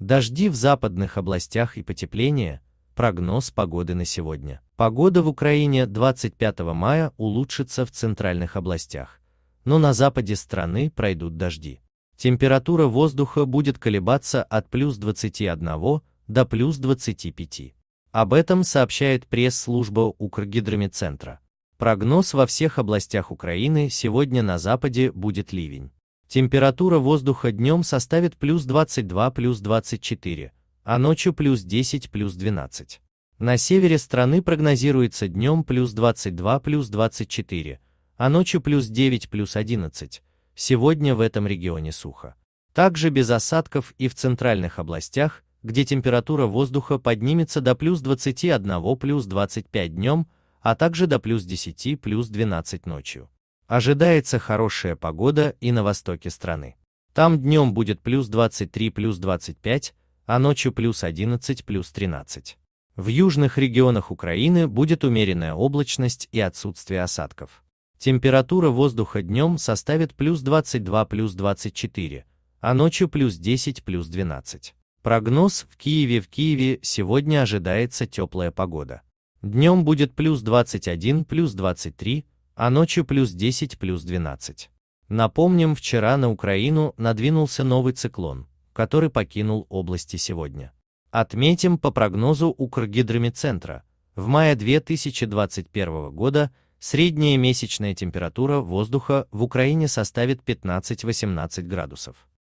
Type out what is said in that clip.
Дожди в западных областях и потепление. Прогноз погоды на сегодня. Погода в Украине 25 мая улучшится в центральных областях, но на западе страны пройдут дожди. Температура воздуха будет колебаться от плюс 21 до плюс 25. Об этом сообщает пресс-служба Укргидромедцентра. Прогноз во всех областях Украины сегодня на западе будет ливень. Температура воздуха днем составит плюс 22 плюс 24, а ночью плюс 10 плюс 12. На севере страны прогнозируется днем плюс 22 плюс 24, а ночью плюс 9 плюс 11. Сегодня в этом регионе сухо. Также без осадков и в центральных областях, где температура воздуха поднимется до плюс 21 плюс 25 днем, а также до плюс 10 плюс 12 ночью. Ожидается хорошая погода и на востоке страны. Там днем будет плюс 23, плюс 25, а ночью плюс 11, плюс 13. В южных регионах Украины будет умеренная облачность и отсутствие осадков. Температура воздуха днем составит плюс 22, плюс 24, а ночью плюс 10, плюс 12. Прогноз в Киеве В Киеве сегодня ожидается теплая погода. Днем будет плюс 21, плюс 23, а ночью плюс 10 плюс 12. Напомним, вчера на Украину надвинулся новый циклон, который покинул области сегодня. Отметим по прогнозу Укргидромедцентра, в мае 2021 года средняя месячная температура воздуха в Украине составит 15-18 градусов.